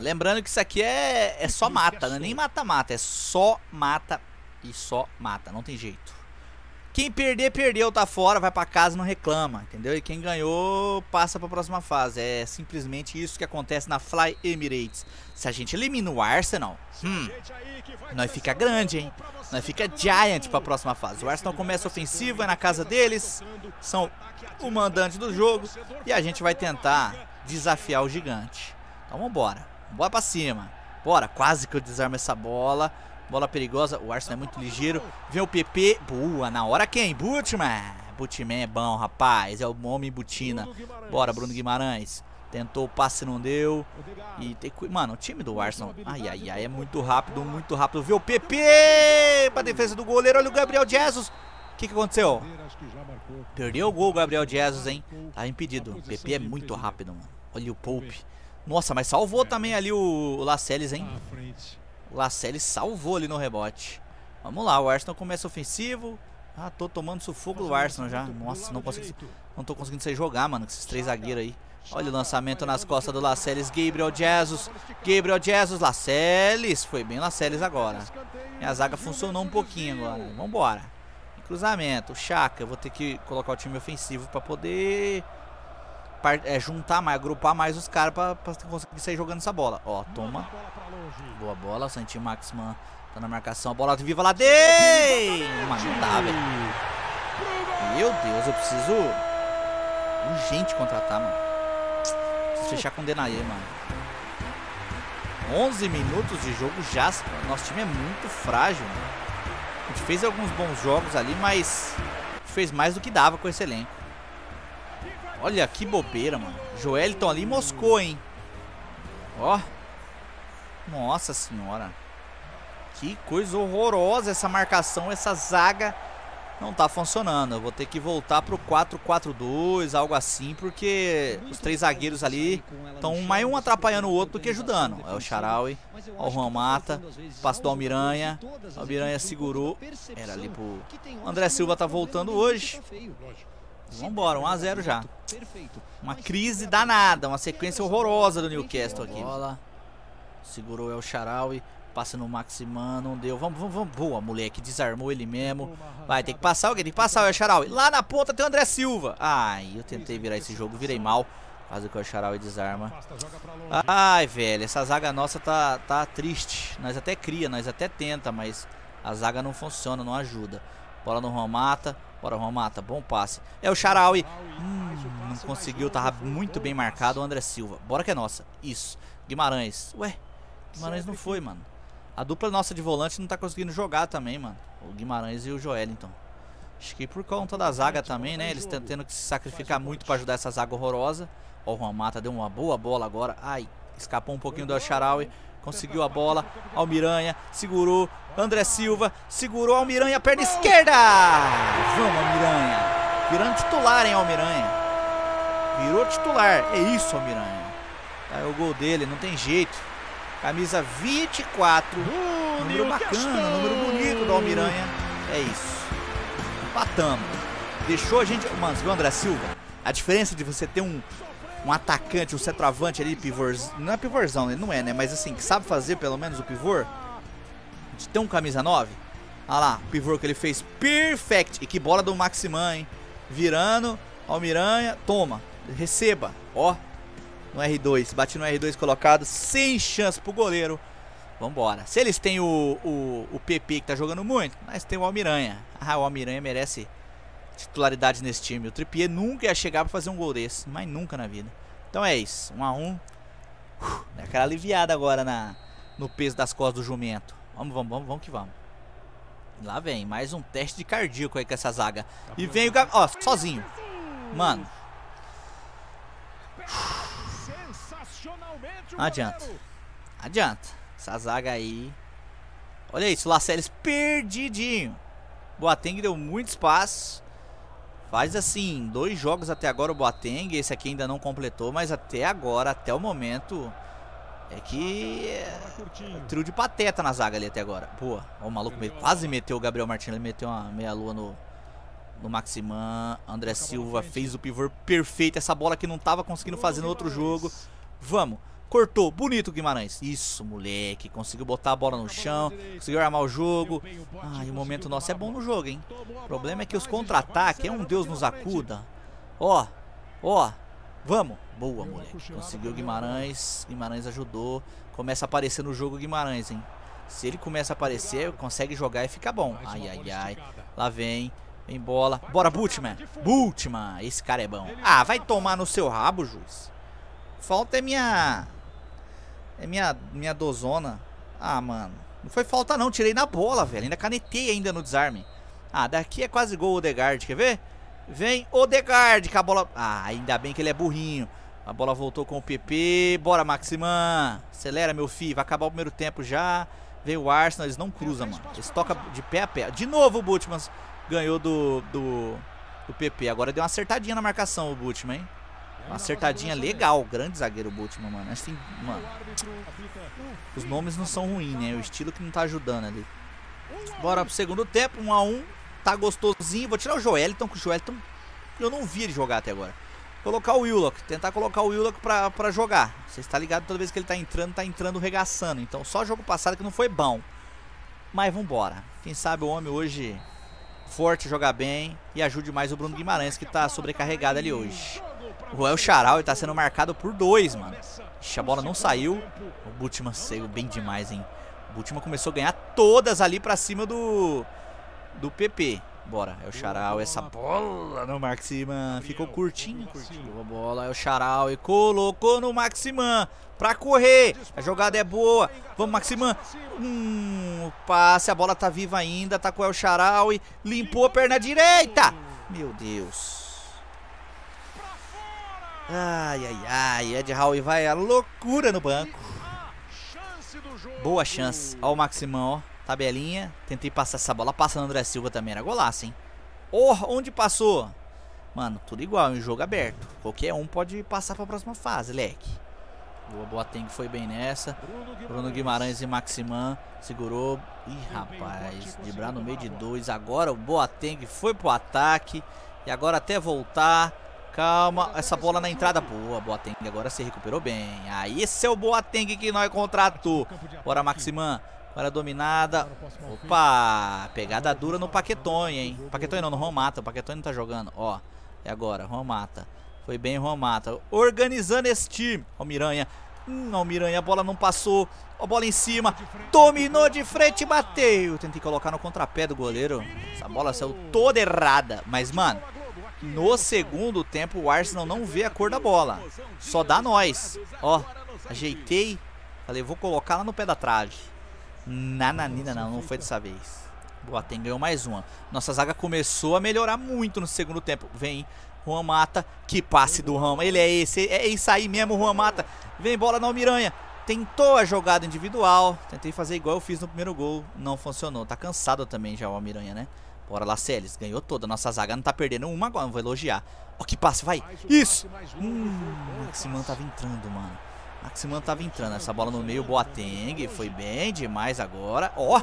Lembrando que isso aqui é, é só é mata, né? Nem mata-mata, é só mata e só mata. Não tem jeito. Quem perder, perdeu, tá fora, vai para casa, não reclama, entendeu? E quem ganhou, passa para a próxima fase. É simplesmente isso que acontece na Fly Emirates. Se a gente elimina o Arsenal, hum, nós fica grande, hein? Nós fica Giant para a próxima fase. O Arsenal começa ofensivo, é na casa deles, são o mandante do jogo e a gente vai tentar desafiar o gigante. Então vambora, bora para cima. Bora, quase que eu desarmo essa bola. Bola perigosa. O Arsenal é muito ligeiro. Vem o PP. Boa, na hora quem? Butman. Butman é bom, rapaz. É o homem butina. Bora, Bruno Guimarães. Tentou, o passe não deu. E tem que... Mano, o time do Arsenal. Ai, ai, ai. É muito rápido, muito rápido. Vê o PP pra defesa do goleiro. Olha o Gabriel Jesus. O que, que aconteceu? Perdeu o gol o Gabriel Jesus, hein? Tá impedido. O PP é muito rápido, mano. Olha o Pope. Nossa, mas salvou também ali o, o hein? O salvou ali no rebote. Vamos lá, o Arsenal começa ofensivo. Ah, tô tomando sufoco do Arsenal já. Nossa, não consigo. Não tô conseguindo sair jogar, mano, com esses três zagueiros aí. Olha o lançamento nas costas do Lacelles. Gabriel Jesus. Gabriel Jesus. Lacelles. Foi bem Lacelles agora. Minha a zaga funcionou um pouquinho agora. Vambora. Cruzamento. Chaka. Vou ter que colocar o time ofensivo pra poder é, juntar mais, agrupar mais os caras pra, pra conseguir sair jogando essa bola. Ó, toma. Boa bola, Santi Maxman tá na marcação. A bola viva lá dele! Mas não dá, velho. Meu Deus, eu preciso urgente contratar, mano. Preciso fechar com o Denaê, mano. 11 minutos de jogo já. Nosso time é muito frágil, mano. A gente fez alguns bons jogos ali, mas fez mais do que dava com esse elenco. Olha que bobeira, mano. Joelton ali moscou, hein. Ó. Nossa senhora. Que coisa horrorosa essa marcação, essa zaga não tá funcionando. Eu vou ter que voltar pro 4-4-2, algo assim, porque os três zagueiros ali estão mais um atrapalhando o outro do que ajudando. É o Charaui, o Juan tá Mata, passo do Almiranha. O Almiranha segurou. Era ali pro... O André Silva tá voltando hoje. Tá Vambora, 1x0 já. Uma crise danada, uma sequência horrorosa do Newcastle aqui. Bola. Segurou o El Charaui. Passa no Maximan, não deu. Vamos, vamos, vamos. Boa, moleque. Desarmou ele mesmo. Vai, tem que passar alguém. Tem que passar o El Charaui. Lá na ponta tem o André Silva. Ai, eu tentei virar esse jogo. Virei mal. Quase que o El Charaui desarma. Ai, velho. Essa zaga nossa tá, tá triste. Nós até cria, nós até tenta, mas a zaga não funciona, não ajuda. Bola no Romata. Bora, Romata. Bom passe. É o Charaui. Hum, não conseguiu. Tava muito bem marcado o André Silva. Bora que é nossa. Isso. Guimarães. Ué, Guimarães não foi, mano. A dupla nossa de volante não tá conseguindo jogar também, mano. O Guimarães e o Joelinton. Acho que por conta da zaga também, né? Eles estão tendo que se sacrificar muito para ajudar essa zaga horrorosa. Ó, o Juan Mata deu uma boa bola agora. Ai, escapou um pouquinho do Acharaui. Conseguiu a bola. Almiranha segurou. Ah. André Silva segurou. Almiranha, perna esquerda. Vamos, Almiranha. Virando titular, hein, Almiranha. Virou titular. É isso, Almiranha. Aí tá, é o gol dele, não tem jeito. Camisa 24. Do número bacana, número bonito do Almiranha. É isso. Empatamos. Deixou a gente. você viu, André Silva? A diferença de você ter um, um atacante, um centroavante ali, pivôzão. Não é pivôzão, ele né? não é, né? Mas assim, que sabe fazer pelo menos o pivô. De ter um camisa 9. Olha lá, o pivô que ele fez. Perfect. E que bola do Maximan, hein? Virando. Almiranha. Toma. Receba. Ó no R2. Bati no R2 colocado, sem chance pro goleiro. Vambora. Se eles têm o, o, o PP que tá jogando muito, mas tem o Almiranha. Ah, o Almiranha merece titularidade nesse time. O Trippier nunca ia chegar pra fazer um gol desse, mas nunca na vida. Então é isso, 1 x a 1 um. Uh, dá aquela aliviada agora na, no peso das costas do jumento. Vamos, vamos, vamos, vamos que vamos. Lá vem, mais um teste de cardíaco aí com essa zaga. E vem o ó, sozinho. Mano. Uh. Não adianta. Não adianta. Essa zaga aí. Olha isso, lacelles perdidinho. Boateng deu muito espaço. Faz assim, dois jogos até agora o Boateng. Esse aqui ainda não completou, mas até agora, até o momento. É que. É, trio de pateta na zaga ali até agora. Pô, o maluco quase meteu o Gabriel Martins. Ele meteu uma meia-lua no, no Maximan. André Silva fez o pivô perfeito. Essa bola que não tava conseguindo fazer no outro jogo. Vamos. Cortou. Bonito Guimarães. Isso, moleque. Conseguiu botar a bola no chão. Conseguiu armar o jogo. Ai, ah, o momento nosso é bom no jogo, hein? O problema é que os contra-ataques é um Deus nos acuda. Ó, ó. Vamos. Boa, moleque. Conseguiu Guimarães. Guimarães ajudou. Começa a aparecer no jogo Guimarães, hein? Se ele começa a aparecer, consegue jogar e fica bom. Ai, ai, ai. Lá vem. Vem bola. Bora, Bultman. Bultman. Esse cara é bom. Ah, vai tomar no seu rabo, juiz. Falta é minha... É minha, minha dozona. Ah, mano. Não foi falta não, tirei na bola, velho. Ainda canetei ainda no desarme. Ah, daqui é quase gol o Odegaard, quer ver? Vem Odegaard com a bola... Ah, ainda bem que ele é burrinho. A bola voltou com o PP. Bora, Maximan. Acelera, meu filho. Vai acabar o primeiro tempo já. Veio o Arsenal. Eles não cruzam, mano. Eles tocam de pé a pé. De novo o Butmans ganhou do, do, do PP. Agora deu uma acertadinha na marcação o Butman, hein? Uma acertadinha legal. Grande zagueiro Bultman, mano. Assim, mano. Os nomes não são ruins, né? O estilo que não tá ajudando ali. Bora pro segundo tempo. 1 x a 1 um. Tá gostosinho. Vou tirar o Joeliton, que o Joeliton eu não vi ele jogar até agora. Colocar o Willock, tentar colocar o Willock pra, pra jogar. Você está ligado, toda vez que ele tá entrando, tá entrando regaçando. Então só jogo passado que não foi bom. Mas vambora. Quem sabe o homem hoje forte, jogar bem e ajude mais o Bruno Guimarães que tá sobrecarregado ali hoje. O Roel Charal está sendo marcado por dois, mano. Ixi, a bola não saiu. O Butman saiu bem demais, hein? O Butman começou a ganhar todas ali para cima do do PP. Bora, é o Charal, essa bola no Maximan. Ficou curtinho, curtinho. A bola é o Charal e colocou no Maximan pra correr. A jogada é boa. Vamos, Maximan. Hum, passe, a bola tá viva ainda. Tá com o El Charal e limpou a perna direita. Meu Deus. Ai, ai, ai. Ed Howe vai a loucura no banco. Boa chance. Ó o Maximão, ó. Tabelinha. Tentei passar essa bola. Passa no André Silva também. Era golaço, hein? Oh, onde passou? Mano, tudo igual. É um jogo aberto. Qualquer um pode passar pra próxima fase, leque. Boa, Boateng foi bem nessa. Bruno Guimarães e Maximan segurou. Ih, rapaz, debrar no meio de dois. Agora o Boateng foi pro ataque. E agora até voltar. Calma, essa bola na entrada. Boa, Boateng agora se recuperou bem. Aí esse é o Boateng que nós contratou. Bora, Maximan. Para dominada. Opa, pegada dura no Paquetonha, hein? Paquetonha não, no Romata. O Paquetonha não tá jogando. Ó, é agora, Romata. Foi bem Romata. Organizando esse time. Ó, Miranha. Hum, ó, Miranha, a bola não passou. Ó, a bola em cima. Dominou de frente e bateu. Tentei colocar no contrapé do goleiro. Essa bola saiu toda errada. Mas, mano, no segundo tempo, o Arsenal não vê a cor da bola. Só dá nós. Ó, ajeitei. Falei, vou colocar lá no pé da trave. Nananina, não, não foi dessa vez. Boa, tem ganhou mais uma. Nossa zaga começou a melhorar muito no segundo tempo. Vem Juan Mata, que passe do Ramo, Ele é esse, é isso aí mesmo, Juan Mata. Vem bola na Almiranha. Tentou a jogada individual. Tentei fazer igual eu fiz no primeiro gol. Não funcionou. Tá cansado também já o Almiranha, né? Bora lá, Celes. Ganhou toda. Nossa zaga não tá perdendo uma agora. Não vou elogiar. Ó, que passe, vai. Isso! Hum, Maximan tava entrando, mano. Maximan tava entrando. Essa bola no meio, Boateng. Foi bem demais agora. Ó,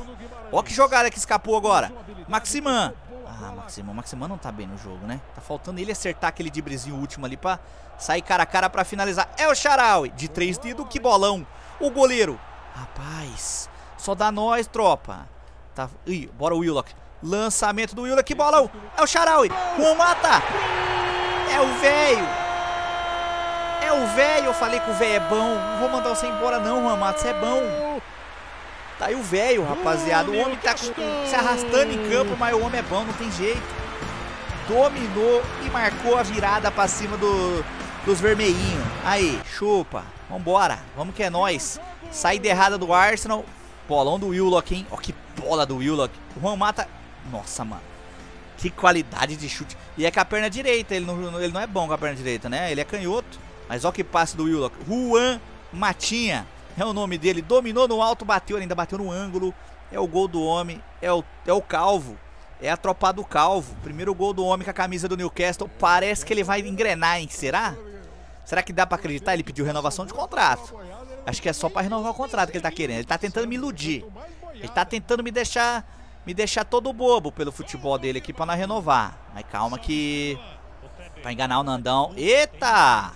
ó que jogada que escapou agora. Maximan. Ah, Maximan. Maximan não tá bem no jogo, né? Tá faltando ele acertar aquele driblezinho último ali pra sair cara a cara pra finalizar. É o Charaui. De três dedos, que bolão. O goleiro. Rapaz, só dá nós, tropa. Tá... Ih, bora o Willock. Lançamento do Wilder, que bola! É o Charaui, com o Mata! É o velho! É o velho, eu falei que o velho é bom. Não vou mandar você embora não, Juan Mata, você é bom. Tá aí o velho, rapaziada. O homem tá se arrastando em campo, mas o homem é bom, não tem jeito. Dominou e marcou a virada pra cima do, dos vermelhinhos. Aí, chupa. Vambora. Vamos que é nós. Saída errada do Arsenal. Bolão do Willock, hein? Ó que bola do Willock. O Juan Mata nossa, mano. Que qualidade de chute. E é com a perna direita. Ele não, ele não é bom com a perna direita, né? Ele é canhoto. Mas olha que passe do Willock. Juan Matinha. É o nome dele. Dominou no alto, bateu. ainda bateu no ângulo. É o gol do homem. É o, é o calvo. É a tropa do calvo. Primeiro gol do homem com a camisa do Newcastle. Parece que ele vai engrenar, hein? Será? Será que dá para acreditar? Ele pediu renovação de contrato. Acho que é só para renovar o contrato que ele tá querendo. Ele tá tentando me iludir. Ele tá tentando me deixar me deixar todo bobo pelo futebol dele aqui pra não renovar. Mas calma que... Pra enganar o Nandão. Eita!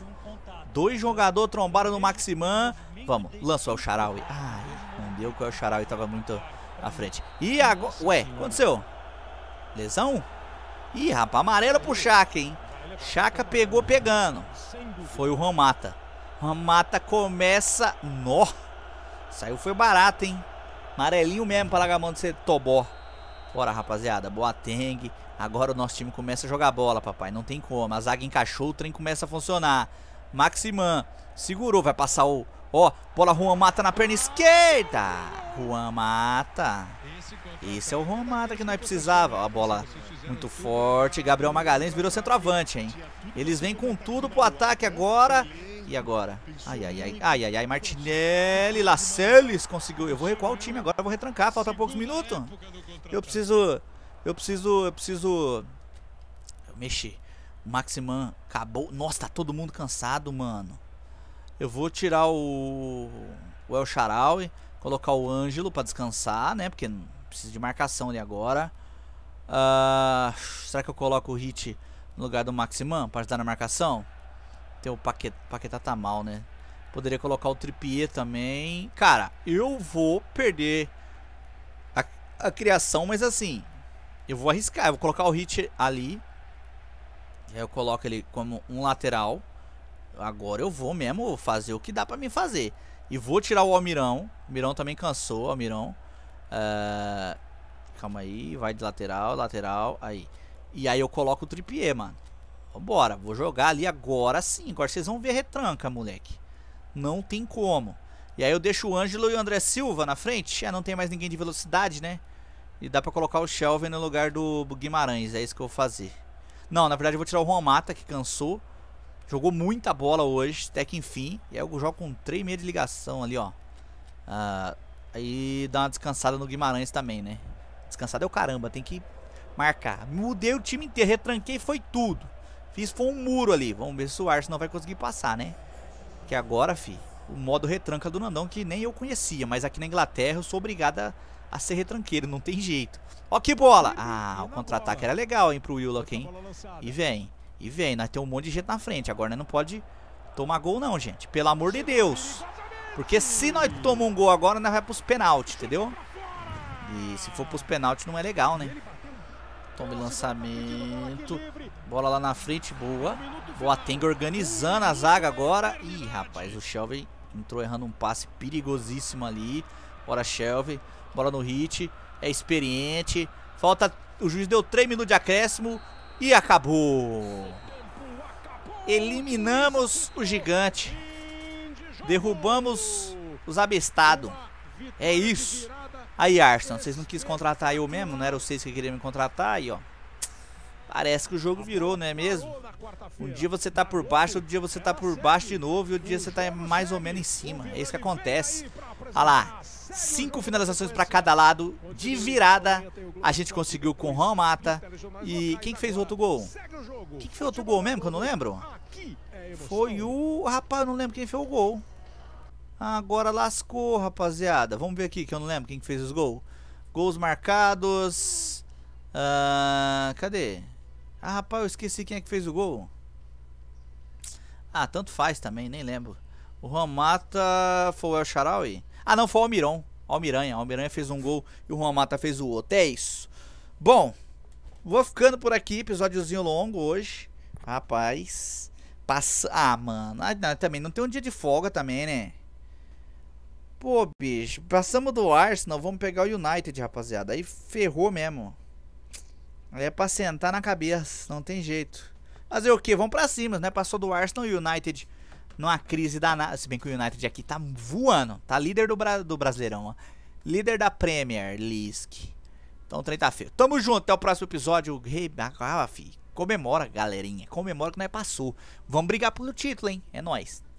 Dois jogadores trombaram no Maximan. Vamos, lançou o Charaui. Ai, não deu que o Charaui tava muito à frente. E agora... Ué, aconteceu? Lesão? Ih, rapaz, amarelo pro Chaka, hein? Chaka pegou pegando. Foi o Ramata. Ramata começa... Nó! Saiu foi barato, hein? Amarelinho mesmo para largar a mão de ser Tobó. Bora, rapaziada. boa Teng. Agora o nosso time começa a jogar bola, papai. Não tem como. A zaga encaixou, o trem começa a funcionar. Maximan. Segurou, vai passar o... Ó, bola Juan Mata na perna esquerda. Juan Mata. Esse é o Juan Mata que nós precisava. a bola muito forte. Gabriel Magalhães virou centroavante, hein? Eles vêm com tudo pro ataque agora. E agora? Ai, ai, ai. Ai, ai, ai. Martinelli, Lacelles conseguiu. Eu vou recuar o time agora, vou retrancar. Falta poucos minutos. Eu preciso. Eu preciso. Eu preciso. Eu mexi. Maximan acabou. Nossa, tá todo mundo cansado, mano. Eu vou tirar o. O El Charaui. Colocar o Ângelo pra descansar, né? Porque precisa de marcação ali agora. Uh, será que eu coloco o Hit no lugar do Maximan pra ajudar na marcação? tem o Paquetá, Paquetá tá mal, né? Poderia colocar o Tripier também. Cara, eu vou perder a, a criação, mas assim, eu vou arriscar. Eu vou colocar o Hit ali. E aí eu coloco ele como um lateral. Agora eu vou mesmo fazer o que dá pra mim fazer. E vou tirar o Almirão. O Almirão também cansou, o Almirão. Uh, calma aí, vai de lateral, lateral, aí. E aí eu coloco o Tripier, mano. Bora, vou jogar ali agora sim. Agora vocês vão ver retranca, moleque. Não tem como. E aí eu deixo o Ângelo e o André Silva na frente. Ah, não tem mais ninguém de velocidade, né? E dá pra colocar o Shelvin no lugar do Guimarães. É isso que eu vou fazer. Não, na verdade eu vou tirar o Juan Mata, que cansou. Jogou muita bola hoje, até que enfim. E aí eu jogo com 3 meia de ligação ali, ó. Ah, aí dá uma descansada no Guimarães também, né? Descansada é o caramba, tem que marcar. Mudei o time inteiro, retranquei, foi tudo. Fiz foi um muro ali. Vamos ver se o Arsenal vai conseguir passar, né? Que agora, fi, o modo retranca do Nandão, que nem eu conhecia. Mas aqui na Inglaterra eu sou obrigada a ser retranqueiro, não tem jeito. Ó que bola! Ah, o contra-ataque era legal, hein, pro Willock, hein? E vem, e vem. Nós temos um monte de gente na frente. Agora nós não pode tomar gol não, gente. Pelo amor de Deus. Porque se nós tomamos um gol agora, nós vai pros penaltis, entendeu? E se for pros penaltis não é legal, né? Tome lançamento. Bola lá na frente, boa. boa Teng organizando a zaga agora. Ih, rapaz, o Shelby entrou errando um passe perigosíssimo ali. Bora, Shelby. Bola no hit. É experiente. Falta. O juiz deu 3 minutos de acréscimo. E acabou. Eliminamos o gigante. Derrubamos os abestados. É isso. Aí, Arson, vocês não quis contratar eu mesmo? Não era vocês que queriam me contratar? Aí, ó. Parece que o jogo virou, não é mesmo? Um dia você tá por baixo, outro dia você tá por baixo de novo e outro dia você tá mais ou menos em cima. É isso que acontece. Olha lá, cinco finalizações para cada lado, de virada. A gente conseguiu com o Ramata. E quem que fez o outro gol? Quem que fez o outro gol mesmo, que eu não lembro? Foi o... Rapaz, eu não lembro quem fez o gol. Agora lascou, rapaziada. Vamos ver aqui, que eu não lembro quem fez os gols. Gols marcados. Uh, cadê? Ah, rapaz, eu esqueci quem é que fez o gol. Ah, tanto faz também, nem lembro. O Ramata foi o El e Ah, não, foi o Almiron. Almiranha. Almiranha fez um gol e o Ramata fez o outro. É isso. Bom, vou ficando por aqui. Episódiozinho longo hoje. Rapaz. Passa... Ah, mano. Ah, não, também não tem um dia de folga também, né? Pô, bicho, passamos do Arsenal, vamos pegar o United, rapaziada. Aí ferrou mesmo. É pra sentar na cabeça, não tem jeito. Fazer o que? Vamos pra cima, né? Passou do Arsenal e o United numa crise danada. Se bem que o United aqui tá voando. Tá líder do, Bra do Brasileirão, ó. Líder da Premier Lisk. Então o trem tá feio. Tamo junto, até o próximo episódio. Hey, ah, fi. Comemora, galerinha. Comemora que nós passou. Vamos brigar pelo título, hein? É nóis.